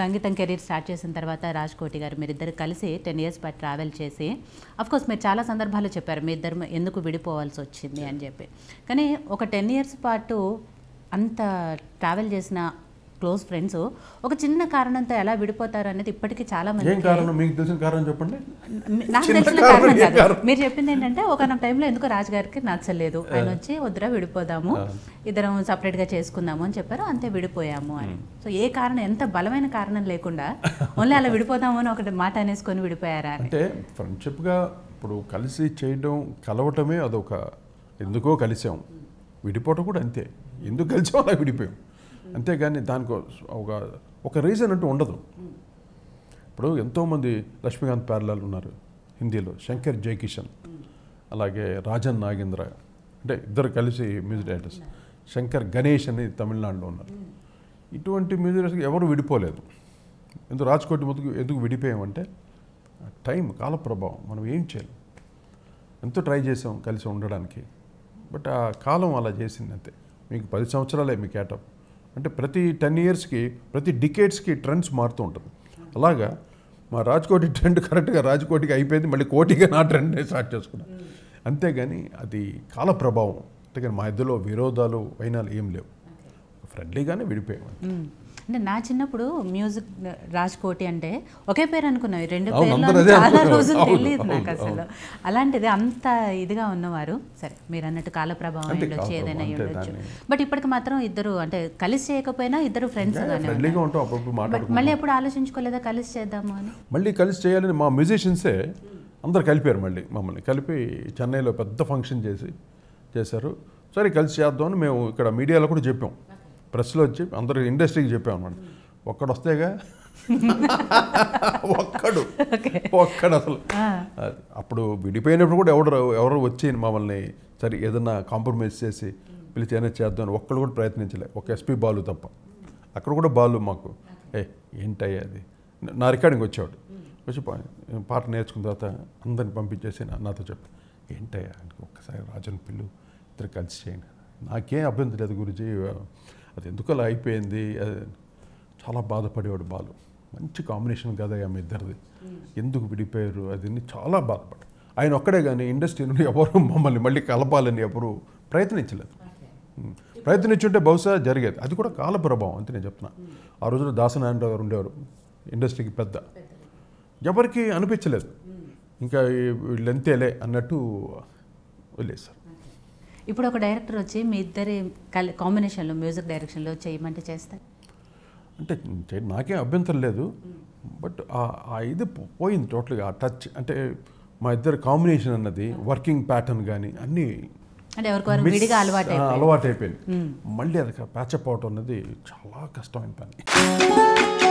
సంగీతం career start చేసిన తర్వాత రాజ్ కోటి గారు మీరిద్దరు కలిసి టెన్ ఇయర్స్ బట్ ట్రావెల్ చేసి అఫ్కోర్స్ మీరు చాలా సందర్భాలు చెప్పారు మీ ఇద్దరు ఎందుకు విడిపోవాల్సి వచ్చింది అని చెప్పి కానీ ఒక టెన్ ఇయర్స్ పాటు అంత ట్రావెల్ చేసిన క్లోజ్ ఫ్రెండ్స్ ఒక చిన్న కారణంతో ఎలా విడిపోతారు అనేది ఇప్పటికీ చాలా మంది కారణం మీకు తెలిసిన కారణం చెప్పండి నాకు తెలిసిన కారణం మీరు చెప్పింది ఏంటంటే ఒక టైంలో ఎందుకో రాజుగారికి నచ్చలేదు ఆయన వచ్చి వద్దురా విడిపోదాము ఇద్దరం సపరేట్ గా చేసుకుందాము అని చెప్పారు అంతే విడిపోయాము అని సో ఏ కారణం ఎంత బలమైన కారణం లేకుండా ఓన్లీ అలా విడిపోదాము అని ఒకటి మాట అనేసుకొని విడిపోయారా అంటే గా ఇప్పుడు కలిసి చేయడం కలవటమే అదొక ఎందుకో కలిసాం విడిపోవటం కూడా అంతే ఎందుకు కలిసాం అలా విడిపోయాం అంతేగాని దానికి ఒక ఒక రీజన్ అంటూ ఉండదు ఇప్పుడు ఎంతోమంది లక్ష్మీకాంత్ ప్యారలాలు ఉన్నారు హిందీలో శంకర్ జయకిషన్ అలాగే రాజన్ నాగేంద్ర అంటే ఇద్దరు కలిసి మ్యూజిక్ డైరెక్టర్స్ శంకర్ గణేష్ అని తమిళనాడులో ఉన్నారు ఇటువంటి మ్యూజిక్ డైరెక్టర్ ఎవరు విడిపోలేదు ఎందుకు రాజ్కోట్ ముందుకు ఎందుకు విడిపోయామంటే టైం కాల ప్రభావం మనం ఏం చేయాలి ఎంతో ట్రై చేసాం కలిసి ఉండడానికి బట్ ఆ కాలం అలా చేసింది అంతే మీకు పది సంవత్సరాలే మీ కేటప్ అంటే ప్రతి టెన్ ఇయర్స్కి ప్రతి డికేట్స్కి ట్రెండ్స్ మారుతూ ఉంటుంది అలాగా మా రాజ్కోటి ట్రెండ్ కరెక్ట్గా రాజ్కోటికి అయిపోయింది మళ్ళీ కోటిగా నా ట్రెండ్నే స్టార్ట్ చేసుకున్నాను hmm. అంతేగాని అది కాల ప్రభావం అంతేగాని మా ఇద్దరిలో విరోధాలు అయినా ఏం లేవు ఫ్రెండ్లీగానే విడిపోయాం అంటే నా చిన్నప్పుడు మ్యూజిక్ రాజ్కోటి అంటే ఒకే పేరు అనుకున్నాయి రెండు పేర్లు చాలా రోజులు తెలియదు నాకు అసలు అలాంటిది అంత ఇదిగా ఉన్నవారు సరే మీరు అన్నట్టు కాలప్రభావం ఉండొచ్చు ఏదైనా ఉండొచ్చు బట్ ఇప్పటికి మాత్రం ఇద్దరు అంటే కలిసి చేయకపోయినా ఇద్దరు ఫ్రెండ్స్ మళ్ళీ ఎప్పుడు ఆలోచించుకోలేదా కలిసి చేద్దాము అని మళ్ళీ కలిసి చేయాలని మా మ్యూజిషియన్సే అందరు కలిపారు మళ్ళీ మమ్మల్ని కలిపి చెన్నైలో పెద్ద ఫంక్షన్ చేసి చేశారు సరే కలిసి చేద్దామని మేము ఇక్కడ మీడియాలో కూడా చెప్పాం ప్రెస్లో వచ్చి అందరూ ఇండస్ట్రీకి చెప్పాం అనమాట ఒక్కడు వస్తేగా ఒక్కడు ఒక్కడు అసలు అప్పుడు విడిపోయినప్పుడు కూడా ఎవరు ఎవరు వచ్చి మమ్మల్ని సరే ఏదన్నా కాంప్రమైజ్ చేసి పిలిచి ఏదైనా చేద్దాం అని ఒక్కడు కూడా ప్రయత్నించలే ఒక ఎస్పీ బాలు తప్ప అక్కడ కూడా బాలు మాకు ఏ ఏంటయ్యా అది నా రికార్డింగ్ వచ్చేవాడు వచ్చి పాట నేర్చుకున్న తర్వాత అందరిని పంపించేసి నాతో చెప్పాను ఏంటయ్యా ఒక్కసారి రాజన్ పిల్లు ఇద్దరు కలిసి చేయండి నాకేం అభ్యంతరం లేదు గురించి అది ఎందుకు అలా అయిపోయింది చాలా బాధపడేవాడు బాలు మంచి కాంబినేషన్ కదా ఆమె ఇద్దరిది hmm. ఎందుకు విడిపోయారు అది చాలా బాధపడ ఆయన ఒక్కడే కానీ ఇండస్ట్రీ నుండి ఎవరు మమ్మల్ని మళ్ళీ కలపాలని ఎవరు ప్రయత్నించలేదు hmm. ప్రయత్నించుంటే బహుశా జరిగేది అది కూడా కాల ప్రభావం అంతే నేను చెప్తున్నా hmm. ఆ రోజులో దాసనారాయణరావు గారు ఉండేవారు ఇండస్ట్రీకి పెద్ద ఎవరికి అనిపించలేదు ఇంకా వీళ్ళంతేలే అన్నట్టు వెళ్ళేసారు ఇప్పుడు ఒక డైరెక్టర్ వచ్చి మీ ఇద్దరి కాంబినేషన్లో మ్యూజిక్ డైరెక్షన్లో చేయమంటే చేస్తారు అంటే నాకే అభ్యంతరం లేదు బట్ ఇది పోయింది టోటల్గా ఆ టచ్ అంటే మా ఇద్దరు కాంబినేషన్ అన్నది వర్కింగ్ ప్యాటర్న్ కానీ అన్నీ అలవాటు అయిపోయింది మళ్ళీ అది ప్యాచ్ అప్ అవటం అన్నది చాలా కష్టమైన పని